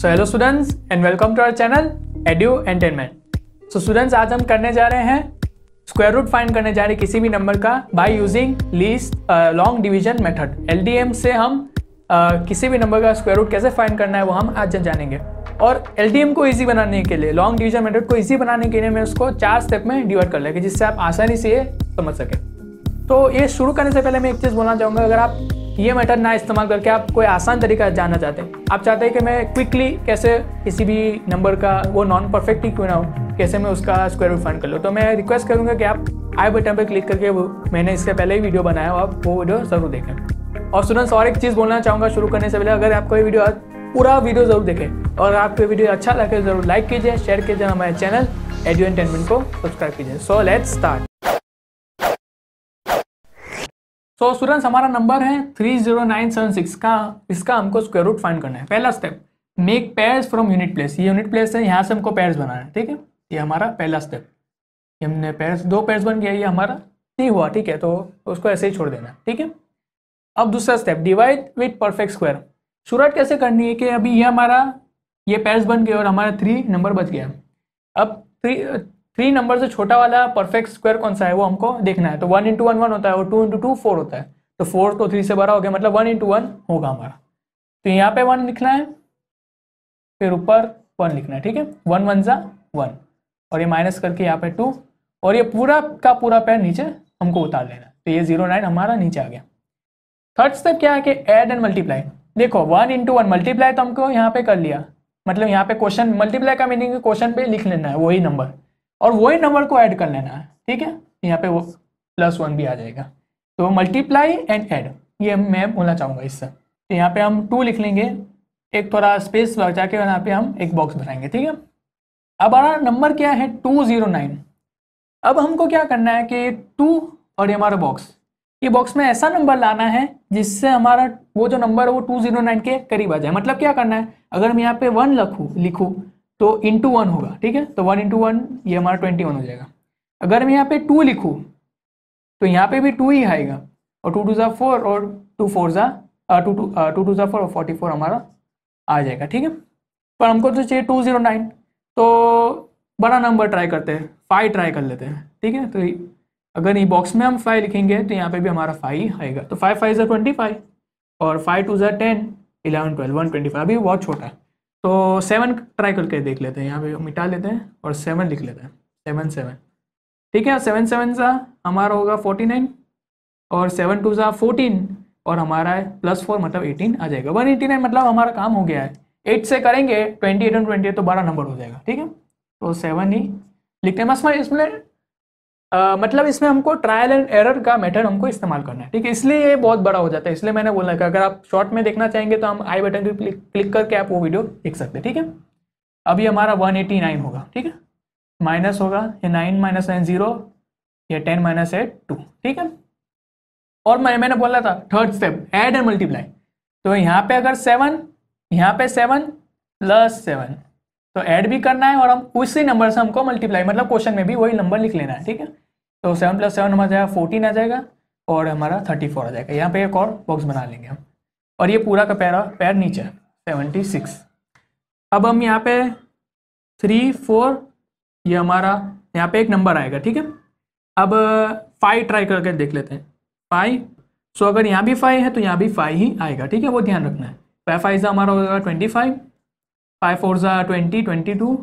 so hello students and welcome to our channel edutainment so students आज हम करने जा रहे हैं स्क्वायर रूट फाइंड करने जा रहे हैं किसी भी नंबर का by using least long division method LDM से हम uh, किसी भी नंबर का स्क्वायर रूट कैसे फाइंड करना है वो हम आज जानेंगे और एल को ईजी बनाने के लिए लॉन्ग डिवीजन मेथड को ईजी बनाने के लिए मैं उसको चार स्टेप में डिवाइड कर लेंगे जिससे आप आसानी से ये समझ सकें तो ये शुरू करने से पहले मैं एक चीज़ बोलना चाहूँगा अगर आप ये मेथड ना इस्तेमाल करके आप कोई आसान तरीका जानना चाहते हैं आप चाहते हैं कि मैं क्विकली कैसे किसी भी नंबर का वो नॉन परफेक्ट ही क्यों ना हो कैसे मैं उसका स्क्वायर रूट फाइंड कर लूँ तो मैं रिक्वेस्ट करूँगा कि आप आई बटन पर क्लिक करके मैंने इसके पहले ही वीडियो बनाया हो आप वो वीडियो ज़रूर देखें और स्टूडेंट्स और एक चीज़ बोलना चाहूँगा शुरू करने से पहले अगर आपको ये वीडियो पूरा वीडियो ज़रूर देखें और आपको वीडियो अच्छा लगे ज़रूर लाइक कीजिए शेयर कीजिए हमारे चैनल एडियो एंटेनमेंट को सब्सक्राइब कीजिए so let's start so students हमारा नंबर है three zero nine seven six का इसका हमको स्क्वायर रूट फाइंड करना है पहला step make pairs from unit place ये यूनिट प्लेस है यहाँ से हमको पेयर्स बनाना है ठीक है ये हमारा पहला स्टेप हमने पेयर्स दो पेयर्स बन गया ये हमारा नहीं हुआ ठीक है तो उसको ऐसे ही छोड़ देना ठीक है अब दूसरा step divide with perfect square शुरुआत कैसे करनी है कि अभी ये हमारा ये पेयर्स बन गए और हमारा थ्री नंबर बच गया अब थ्री थ्री नंबर से छोटा वाला परफेक्ट स्क्वायर कौन सा है वो हमको देखना है तो वन इंटू वन वन होता है और टू इंटू टू फोर होता है तो फोर तो थ्री से बड़ा हो गया मतलब वन इंटू वन होगा हमारा तो यहाँ पे वन लिखना है फिर ऊपर वन लिखना है ठीक है वन वन सा वन और ये माइनस करके यहाँ पे टू और ये पूरा का पूरा पैर नीचे हमको उतार लेना तो ये जीरो नाइन हमारा नीचे आ गया थर्ड स्टेप क्या है कि एड एंड मल्टीप्लाई देखो वन इंटू वन मल्टीप्लाई तो हमको यहाँ पे कर लिया मतलब यहाँ पे क्वेश्चन मल्टीप्लाई का मीनिंग क्वेश्चन पे लिख लेना है वही नंबर और वही नंबर को ऐड कर लेना है ठीक है यहाँ पे वो प्लस वन भी आ जाएगा तो मल्टीप्लाई एंड ऐड ये मैं बोलना चाहूँगा इससे तो यहाँ पे हम टू लिख लेंगे एक थोड़ा स्पेस बचा के यहाँ पे हम एक बॉक्स बनाएंगे ठीक है अब हमारा नंबर क्या है टू जीरो नाइन अब हमको क्या करना है कि टू और ये हमारा बॉक्स ये बॉक्स में ऐसा नंबर लाना है जिससे हमारा वो जो नंबर है वो टू जीरो नाइन के करीब आ जाए मतलब क्या करना है अगर मैं यहाँ पे वन लिखूँ लिखूँ तो इंटू वन होगा ठीक है तो वन इंटू वन ये हमारा ट्वेंटी वन हो जाएगा अगर मैं यहाँ पे टू लिखूँ तो यहाँ पे भी टू ही आएगा और टू टू ज़ा फोर और टू फोर ज़ा टू टू टू टू ज़ा फोर और फोर्टी फोर हमारा आ जाएगा ठीक है पर हमको तो चाहिए टू ज़ीरो नाइन तो बड़ा नंबर ट्राई करते हैं फाइव ट्राई कर लेते हैं ठीक है तो अगर ये बॉक्स में हम फाइव लिखेंगे तो यहाँ पे भी हमारा फाइव ही आएगा तो फाइव फाइव ज़ा ट्वेंटी फाइव और फाइव टू ज़ा ten eleven twelve one twenty five अभी बहुत छोटा है तो सेवन ट्राई करके देख लेते हैं यहाँ पे मिटा लेते हैं और सेवन लिख लेते हैं सेवन सेवन ठीक है सेवन सेवन सा हमारा होगा फोर्टी नाइन और सेवन टू सा फोर्टीन और हमारा प्लस फोर मतलब एटीन आ जाएगा वन एटी नाइन मतलब हमारा काम हो गया है एट से करेंगे twenty eight and twenty eight तो बारह नंबर हो जाएगा ठीक है तो सेवन ही लिखते हैं बस मैं इसमें आ, मतलब इसमें हमको ट्रायल एंड एरर का मेथड हमको इस्तेमाल करना है ठीक है इसलिए ये बहुत बड़ा हो जाता है इसलिए मैंने बोला कि अगर आप शॉर्ट में देखना चाहेंगे तो हम आई बटन पर क्लिक करके आप वो वीडियो देख सकते हैं ठीक है अभी हमारा वन एटी नाइन होगा ठीक है माइनस होगा ये नाइन माइनस नाइन जीरो या टेन माइनस एट टू ठीक है और मैं मैंने बोला था third step add and multiply तो यहाँ पे अगर सेवन यहाँ पे सेवन प्लस सेवन तो ऐड भी करना है और हम उसी नंबर से हमको मल्टीप्लाई मतलब क्वेश्चन में भी वही नंबर लिख लेना है ठीक है तो सेवन प्लस सेवन हमारा जाएगा फोर्टीन आ जाएगा और हमारा थर्टी फोर आ जाएगा यहाँ पे एक और बॉक्स बना लेंगे हम और ये पूरा का पैरा पैर नीचे सेवेंटी सिक्स अब हम यहाँ पे थ्री फोर ये हमारा यहाँ पे एक नंबर आएगा ठीक है अब फाइव ट्राई करके देख लेते हैं फाइव सो अगर यहाँ भी फाइव है तो यहाँ भी फाइव ही आएगा ठीक है वो ध्यान रखना है फाइव फाइव हमारा हो जाएगा ट्वेंटी फाइव फाइव फोर ज़ा ट्वेंटी ट्वेंटी टू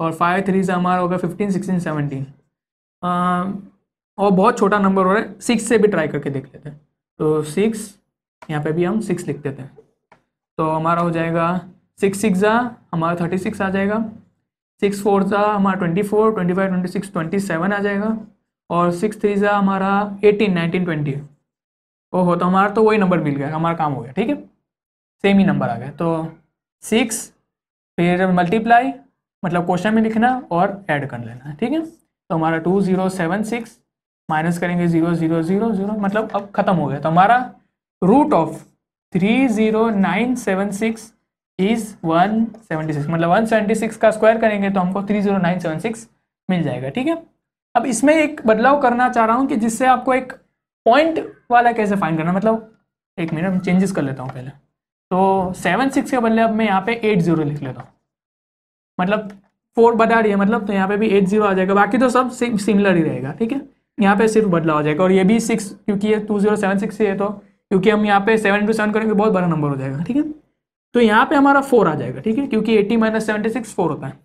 और फाइव थ्री ज़ा हमारा होगा फिफ्टीन सिक्सटीन सेवनटीन और बहुत छोटा नंबर हो रहा है सिक्स से भी ट्राई करके देख लेते हैं तो सिक्स यहाँ पे भी हम सिक्स लिख देते हैं तो हमारा हो जाएगा सिक्स सिक्स ज़ा हमारा थर्टी सिक्स आ जाएगा सिक्स फोर ज़ा हमारा twenty four twenty five twenty six twenty seven आ जाएगा और सिक्स थ्री ज़ा हमारा एटीन नाइनटीन ट्वेंटी ओहो तो हमारा तो वही नंबर मिल गया हमारा काम हो गया ठीक है सेम ही नंबर आ गया तो सिक्स फिर तो मल्टीप्लाई मतलब क्वेश्चन में लिखना और ऐड कर लेना है ठीक है तो हमारा two zero seven six minus करेंगे ज़ीरो ज़ीरो ज़ीरो ज़ीरो मतलब अब ख़त्म हो गया तो हमारा root of three zero nine seven six is one seventy six मतलब वन सेवेंटी सिक्स का स्क्वायर करेंगे तो हमको three zero nine seven six मिल जाएगा ठीक है अब इसमें एक बदलाव करना चाह रहा हूँ कि जिससे आपको एक पॉइंट वाला कैसे फाइन करना मतलब एक मिनट चेंजेस कर लेता हूँ पहले तो सेवन सिक्स के बदले अब मैं यहाँ पे एट जीरो लिख लेता हूँ मतलब फोर बता रही है मतलब तो यहाँ पे भी एट जीरो आ जाएगा बाकी तो सब सिमिलर ही रहेगा ठीक है यहाँ पे सिर्फ बदला हो जाएगा और ये भी सिक्स क्योंकि ये टू जीरो सेवन सिक्स है तो क्योंकि हम यहाँ पे सेवन टू सेवन करेंगे बहुत बड़ा नंबर हो जाएगा ठीक है तो यहाँ पे हमारा फोर आ जाएगा ठीक है क्योंकि eighty minus seventy six four होता है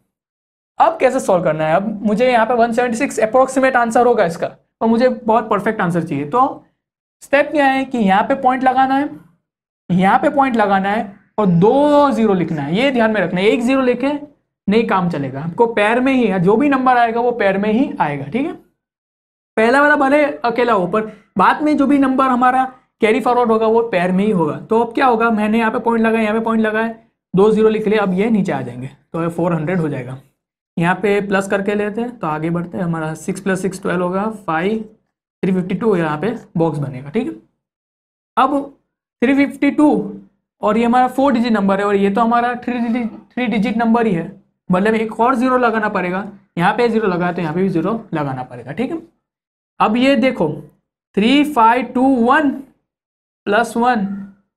अब कैसे सॉल्व करना है अब मुझे यहाँ पे one seventy six approximate answer होगा इसका और तो मुझे बहुत परफेक्ट आंसर चाहिए तो स्टेप क्या है कि यहाँ पे पॉइंट लगाना है यहाँ पे पॉइंट लगाना है और दो जीरो लिखना है ये ध्यान में रखना है एक जीरो लेके नहीं काम चलेगा आपको पैर में ही जो भी नंबर आएगा वो पैर में ही आएगा ठीक है पहला वाला भले अकेला हो पर बाद में जो भी नंबर हमारा कैरी फॉरवर्ड होगा वो पैर में ही होगा तो अब क्या होगा मैंने यहाँ पे पॉइंट लगाया यहाँ पे पॉइंट लगाया दो जीरो लिख लिया अब ये नीचे आ जाएंगे तो ये फोर हंड्रेड हो जाएगा यहाँ पे प्लस करके लेते हैं तो आगे बढ़ते हैं हमारा सिक्स प्लस सिक्स ट्वेल्व होगा फाइव थ्री फिफ्टी टू यहाँ पे बॉक्स बनेगा ठीक है अब थ्री फिफ्टी टू और ये हमारा फोर डिजिट नंबर है और ये तो हमारा three digit three digit number ही है मतलब एक और ज़ीरो लगाना पड़ेगा यहाँ पे ज़ीरो लगा तो यहाँ पे भी ज़ीरो लगाना पड़ेगा ठीक है अब ये देखो three five two one plus one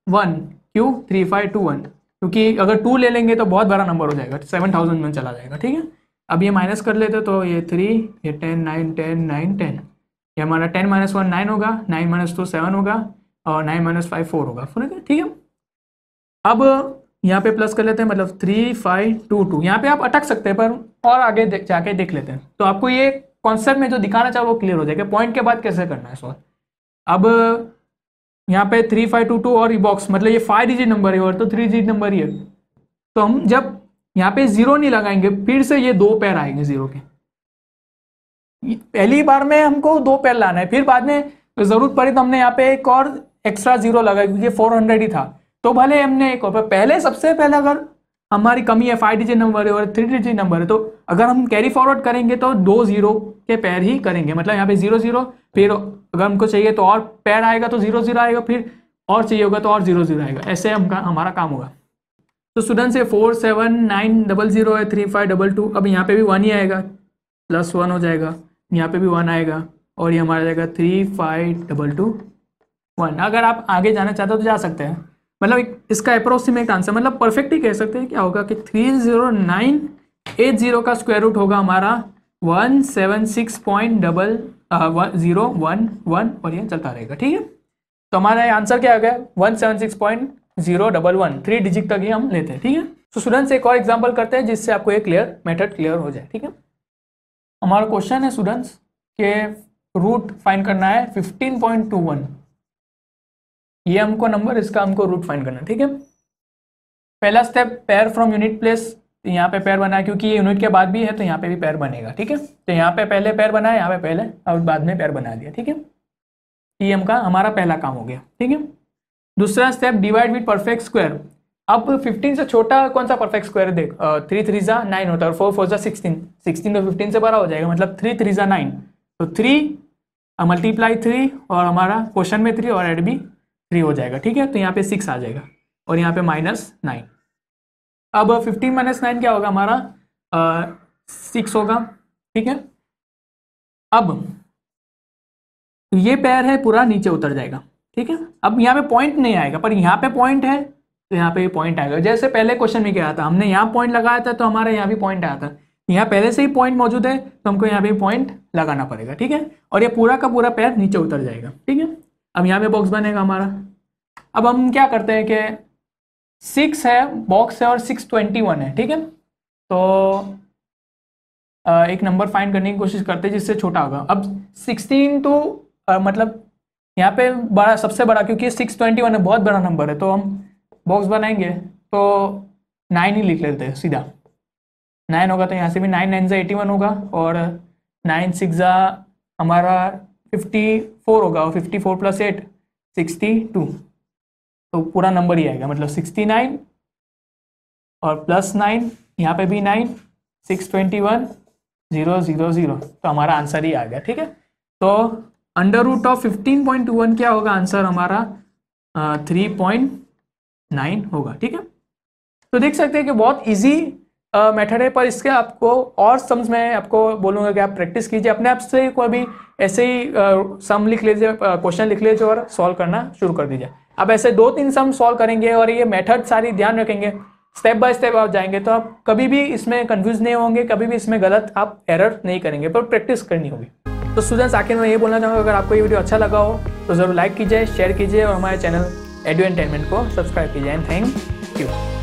one क्यों थ्री फाइव टू वन क्योंकि अगर टू ले लेंगे तो बहुत बड़ा नंबर हो जाएगा सेवन थाउजेंड में चला जाएगा ठीक है अब ये माइनस कर लेते तो ये थ्री ये ten nine ten nine ten ये हमारा टेन माइनस वन नाइन होगा नाइन माइनस टू सेवन होगा और नाइन माइनस फाइव फोर होगा फोर ठीक है अब यहाँ पे प्लस कर लेते हैं मतलब थ्री फाइव टू टू यहाँ पे आप अटक सकते हैं पर और आगे दे, जाके देख लेते हैं तो आपको ये कॉन्सेप्ट में जो दिखाना चाहो वो क्लियर हो जाएगा पॉइंट के बाद कैसे करना है सॉल्व अब यहाँ पे थ्री फाइव टू टू और बॉक्स मतलब ये फाइव डिजिट नंबर है और तो थ्री डिजिट नंबर ही है तो हम जब यहाँ पे जीरो नहीं लगाएंगे फिर से ये दो पैर आएंगे जीरो के पहली बार में हमको दो पैर लाना है फिर बाद में जरूरत पड़ी तो हमने यहाँ पे एक और एक्स्ट्रा जीरो लगा क्योंकि फोर हंड्रेड ही था तो भले हमने एक और पहले सबसे पहले अगर हमारी कमी है फाइव डिजिट नंबर है और थ्री डिजिट नंबर है तो अगर हम कैरी फॉरवर्ड करेंगे तो दो जीरो के पैर ही करेंगे मतलब यहाँ पे जीरो जीरो फिर अगर हमको चाहिए तो और पैर आएगा तो जीरो जीरो आएगा फिर और चाहिए होगा तो और जीरो जीरो आएगा ऐसे हम का, हमारा काम होगा तो स्टूडेंट से four seven nine double zero है थ्री फाइव डबल टू अब यहाँ पे भी वन ही आएगा प्लस वन हो जाएगा यहाँ पे भी वन आएगा और ये हमारा जाएगा three five double two one अगर आप आगे जाना चाहते हो तो जा सकते हैं मतलब इसका अप्रोक्सीमेट आंसर मतलब परफेक्ट ही कह सकते हैं क्या होगा कि three zero nine eight zero का स्क्वायर रूट होगा हमारा one seven six point double zero one one और ये चलता रहेगा ठीक है तो हमारा आंसर क्या आ गया one seven six point zero double one three digit तक ही हम लेते हैं ठीक है तो स्टूडेंट्स एक और एग्जाम्पल करते हैं जिससे आपको ये क्लियर मेथड क्लियर हो जाए ठीक है हमारा क्वेश्चन है स्टूडेंट्स के रूट फाइंड करना है फिफ्टीन पॉइंट टू वन ये हमको नंबर इसका हमको रूट फाइंड करना ठीक है पहला स्टेप पैर फ्रॉम यूनिट प्लेस यहाँ पे पैर बना क्योंकि ये यूनिट के बाद भी है तो यहाँ पे भी पैर बनेगा ठीक है तो यहाँ पे पहले पैर बनाया यहाँ पे पहले और बाद में पैर बना दिया ठीक है ई एम का हमारा पहला काम हो गया ठीक है दूसरा step divide with perfect square अब 15 से छोटा कौन सा परफेक्ट स्क्वायर है देख थ्री थ्री जा नाइन होता है और फोर फोर जा सिक्सटीन सिक्सटीन तो फिफ्टीन से बड़ा हो जाएगा मतलब थ्री थ्री जा नाइन तो थ्री मल्टीप्लाई थ्री और हमारा क्वेश्चन में थ्री और एड भी थ्री हो जाएगा ठीक है तो यहाँ पे सिक्स आ जाएगा और यहाँ पे माइनस नाइन अब फिफ्टीन माइनस नाइन क्या होगा हमारा सिक्स होगा ठीक है अब तो ये पैर है पूरा नीचे उतर जाएगा ठीक है अब यहाँ पे पॉइंट नहीं आएगा पर यहाँ पे पॉइंट है तो यहाँ पे पॉइंट आएगा जैसे पहले क्वेश्चन में क्या था हमने यहाँ पॉइंट लगाया था तो हमारा यहाँ भी पॉइंट आया था यहाँ पहले से ही पॉइंट मौजूद है तो हमको यहाँ पे पॉइंट लगाना पड़ेगा ठीक है और ये पूरा का पूरा पैर नीचे उतर जाएगा ठीक है अब यहाँ पे बॉक्स बनेगा हमारा अब हम क्या करते हैं कि सिक्स है बॉक्स है और सिक्स ट्वेंटी वन है ठीक है तो एक नंबर फाइंड करने की कोशिश करते हैं जिससे छोटा होगा अब सिक्सटीन तो मतलब यहाँ पे बड़ा सबसे बड़ा क्योंकि सिक्स ट्वेंटी वन है बहुत बड़ा नंबर है तो हम बॉक्स बनाएंगे तो नाइन ही लिख लेते हैं सीधा नाइन होगा तो यहाँ से भी नाइन नाइन जो एटी वन होगा और नाइन सिक्स ज़ा हमारा फिफ्टी फोर होगा और fifty four plus eight sixty two तो पूरा नंबर ही आएगा मतलब सिक्सटी नाइन और प्लस नाइन यहाँ पे भी nine six twenty one zero zero zero तो हमारा आंसर ही आ गया ठीक है तो under root of fifteen point two one क्या होगा आंसर हमारा थ्री पॉइंट नाइन होगा ठीक है तो देख सकते हैं कि बहुत इजी मेथड है पर इसके आपको और सम्स में आपको बोलूँगा कि आप प्रैक्टिस कीजिए अपने आप से कोई भी ऐसे ही सम लिख लीजिए क्वेश्चन लिख लीजिए और सॉल्व करना शुरू कर दीजिए आप ऐसे दो तीन सम सॉल्व करेंगे और ये मेथड सारी ध्यान रखेंगे स्टेप बाय स्टेप आप जाएंगे तो आप कभी भी इसमें कन्फ्यूज नहीं होंगे कभी भी इसमें गलत आप एरर नहीं करेंगे पर प्रैक्टिस करनी होगी तो स्टूडेंट्स आखिर में ये बोलना चाहूँगा अगर आपको ये वीडियो अच्छा लगा हो तो ज़रूर लाइक कीजिए शेयर कीजिए और हमारे चैनल एडू एंटरटेनमेंट को सब्सक्राइब कीजिए एंड थैंक यू